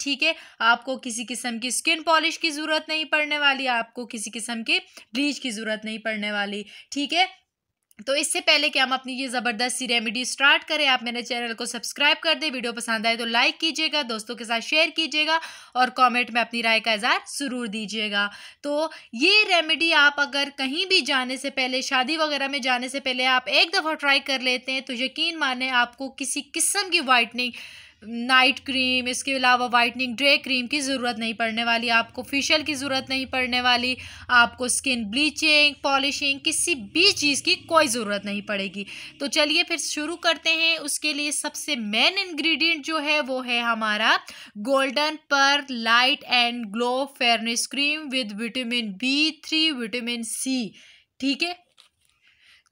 ठीक है आपको किसी किस्म की स्किन पॉलिश की ज़रूरत नहीं पड़ने वाली आपको किसी किस्म के ब्लीच की ज़रूरत नहीं पड़ने वाली ठीक है तो इससे पहले कि हम अपनी ये ज़बरदस्त सी रेमेडी स्टार्ट करें आप मेरे चैनल को सब्सक्राइब कर दें वीडियो पसंद आए तो लाइक कीजिएगा दोस्तों के साथ शेयर कीजिएगा और कमेंट में अपनी राय का इजहार ज़रूर दीजिएगा तो ये रेमेडी आप अगर कहीं भी जाने से पहले शादी वगैरह में जाने से पहले आप एक दफ़ा ट्राई कर लेते हैं तो यकीन माने आपको किसी किस्म की वाइटनिंग नाइट क्रीम इसके अलावा वाइटनिंग ड्रे क्रीम की ज़रूरत नहीं पड़ने वाली आपको फेशियल की ज़रूरत नहीं पड़ने वाली आपको स्किन ब्लीचिंग पॉलिशिंग किसी भी चीज़ की कोई ज़रूरत नहीं पड़ेगी तो चलिए फिर शुरू करते हैं उसके लिए सबसे मेन इंग्रेडिएंट जो है वो है हमारा golden pearl light and glow fairness cream with vitamin B three vitamin C ठीक है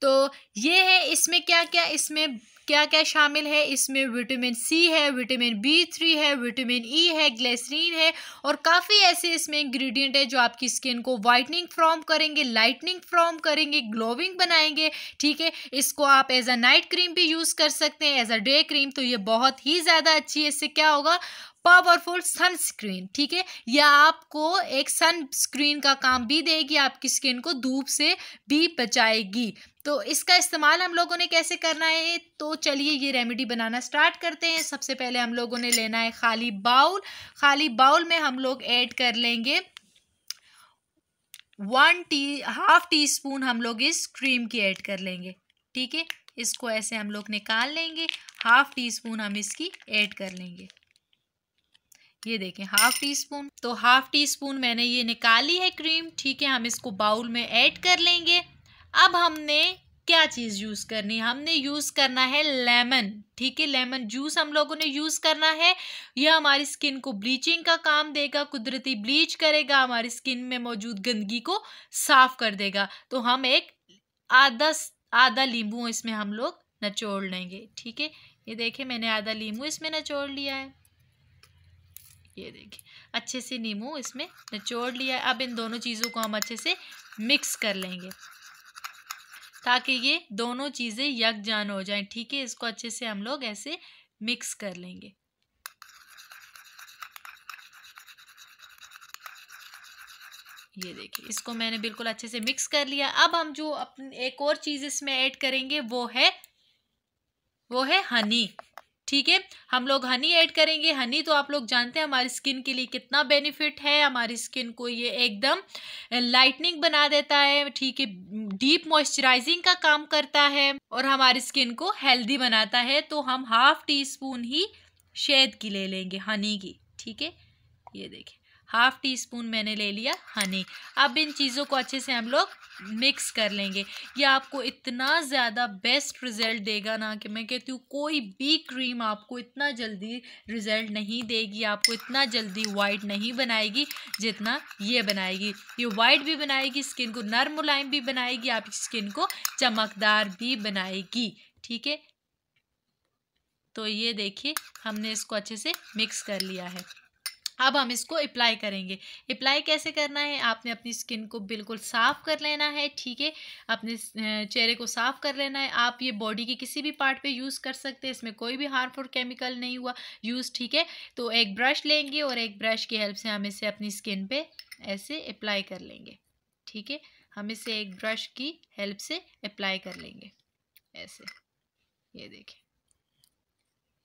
तो ये है इसमें क्या क्या इसमें क्या क्या शामिल है इसमें विटामिन सी है विटामिन बी थ्री है विटामिन ई e है ग्लेसरीन है और काफ़ी ऐसे इसमें इंग्रेडिएंट है जो आपकी स्किन को वाइटनिंग फ्रॉम करेंगे लाइटनिंग फ्रॉम करेंगे ग्लोविंग बनाएंगे ठीक है इसको आप एज अ नाइट क्रीम भी यूज़ कर सकते हैं एज अ डे क्रीम तो ये बहुत ही ज़्यादा अच्छी है इससे क्या होगा पावरफुल सनस्क्रीन ठीक है या आपको एक सनस्क्रीन का काम भी देगी आपकी स्किन को धूप से भी बचाएगी तो इसका इस्तेमाल हम लोगों ने कैसे करना है तो चलिए ये रेमेडी बनाना स्टार्ट करते हैं सबसे पहले हम लोगों ने लेना है खाली बाउल खाली बाउल में हम लोग ऐड कर लेंगे one tea half teaspoon हम लोग इस क्रीम की ऐड कर लेंगे ठीक है इसको ऐसे हम लोग निकाल लेंगे हाफ टी स्पून हम इसकी ऐड कर लेंगे ये देखें हाफ टी स्पून तो हाफ टी स्पून मैंने ये निकाली है क्रीम ठीक है हम इसको बाउल में ऐड कर लेंगे अब हमने क्या चीज़ यूज़ करनी है हमने यूज़ करना है लेमन ठीक है लेमन जूस हम लोगों ने यूज़ करना है यह हमारी स्किन को ब्लीचिंग का काम देगा कुदरती ब्लीच करेगा हमारी स्किन में मौजूद गंदगी को साफ कर देगा तो हम एक आधा आधा लींबू इसमें हम लोग नचोड़ लेंगे ठीक है ये देखिए मैंने आधा लींबू इसमें नचोड़ लिया है ये देखिए अच्छे से नींबू इसमें नचोड़ लिया है अब इन दोनों चीज़ों को हम अच्छे से मिक्स कर लेंगे ताकि ये दोनों चीज़ें यकजान हो जाएं ठीक है इसको अच्छे से हम लोग ऐसे मिक्स कर लेंगे ये देखिए इसको मैंने बिल्कुल अच्छे से मिक्स कर लिया अब हम जो अपने एक और चीज़ इसमें ऐड करेंगे वो है वो है हनी ठीक है हम लोग हनी ऐड करेंगे हनी तो आप लोग जानते हैं हमारी स्किन के लिए कितना बेनिफिट है हमारी स्किन को ये एकदम लाइटनिंग बना देता है ठीक है डीप मॉइस्चराइजिंग का काम करता है और हमारी स्किन को हेल्दी बनाता है तो हम हाफ टी स्पून ही शहद की ले लेंगे हनी की ठीक है ये देखिए हाफ टी स्पून मैंने ले लिया हनी अब इन चीज़ों को अच्छे से हम लोग मिक्स कर लेंगे ये आपको इतना ज़्यादा बेस्ट रिज़ल्ट देगा ना कि मैं कहती हूँ कोई भी क्रीम आपको इतना जल्दी रिज़ल्ट नहीं देगी आपको इतना जल्दी वाइट नहीं बनाएगी जितना ये बनाएगी ये वाइट भी बनाएगी स्किन को नर्म मुलायम भी बनाएगी आपकी स्किन को चमकदार भी बनाएगी ठीक है तो ये देखिए हमने इसको अच्छे से मिक्स कर लिया है अब हम इसको अप्लाई करेंगे अप्लाई कैसे करना है आपने अपनी स्किन को बिल्कुल साफ़ कर लेना है ठीक है अपने चेहरे को साफ़ कर लेना है आप ये बॉडी के किसी भी पार्ट पे यूज़ कर सकते हैं इसमें कोई भी हार्मफुल केमिकल नहीं हुआ यूज़ ठीक है तो एक ब्रश लेंगे और एक ब्रश की हेल्प से हम इसे अपनी स्किन पर ऐसे अप्लाई कर लेंगे ठीक है हम इसे एक ब्रश की हेल्प से अप्लाई कर लेंगे ऐसे ये देखें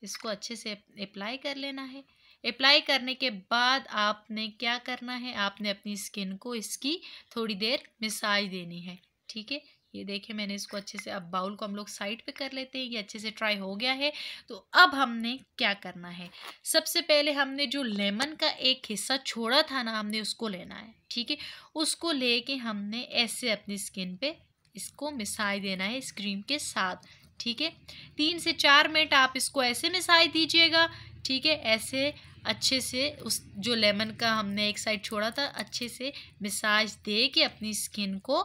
इसको अच्छे से अप्लाई कर लेना है अप्लाई करने के बाद आपने क्या करना है आपने अपनी स्किन को इसकी थोड़ी देर मिसाज देनी है ठीक है ये देखे मैंने इसको अच्छे से अब बाउल को हम लोग साइड पे कर लेते हैं ये अच्छे से ट्राई हो गया है तो अब हमने क्या करना है सबसे पहले हमने जो लेमन का एक हिस्सा छोड़ा था ना हमने उसको लेना है ठीक है उसको लेके हमने ऐसे अपनी स्किन पे इसको मिसाई देना है इस क्रीम के साथ ठीक है तीन से चार मिनट आप इसको ऐसे मिसाई दीजिएगा ठीक है ऐसे अच्छे से उस जो लेमन का हमने एक साइड छोड़ा था अच्छे से मिसाज दे के अपनी स्किन को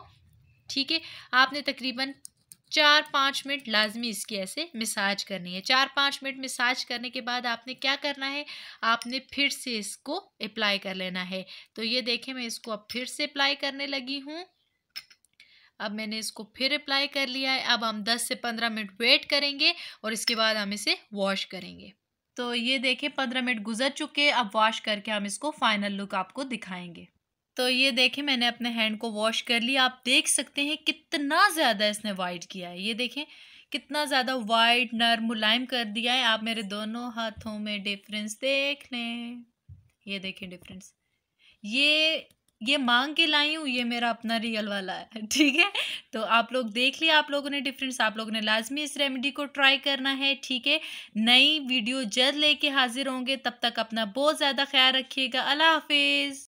ठीक है आपने तकरीबन चार पाँच मिनट लाजमी इसकी ऐसे मिसाज करनी है चार पाँच मिनट मिसाज करने के बाद आपने क्या करना है आपने फिर से इसको अप्लाई कर लेना है तो ये देखें मैं इसको अब फिर से अप्लाई करने लगी हूँ अब मैंने इसको फिर अप्लाई कर लिया है अब हम 10 से 15 मिनट वेट करेंगे और इसके बाद हम इसे वॉश करेंगे तो ये देखें पंद्रह मिनट गुजर चुके अब वॉश करके हम इसको फाइनल लुक आपको दिखाएंगे तो ये देखें मैंने अपने हैंड को वॉश कर लिया आप देख सकते हैं कितना ज़्यादा इसने वाइट किया है ये देखें कितना ज़्यादा वाइट नर मुलायम कर दिया है आप मेरे दोनों हाथों में डिफरेंस देख लें ये देखें डिफरेंस ये ये मांग के लाई हूँ ये मेरा अपना रियल वाला है ठीक है तो आप लोग देख लिया आप लोगों ने डिफरेंस आप लोगों ने लाजमी इस रेमेडी को ट्राई करना है ठीक है नई वीडियो जल्द लेके हाजिर होंगे तब तक अपना बहुत ज़्यादा ख्याल रखिएगा अल्लाह हाफिज़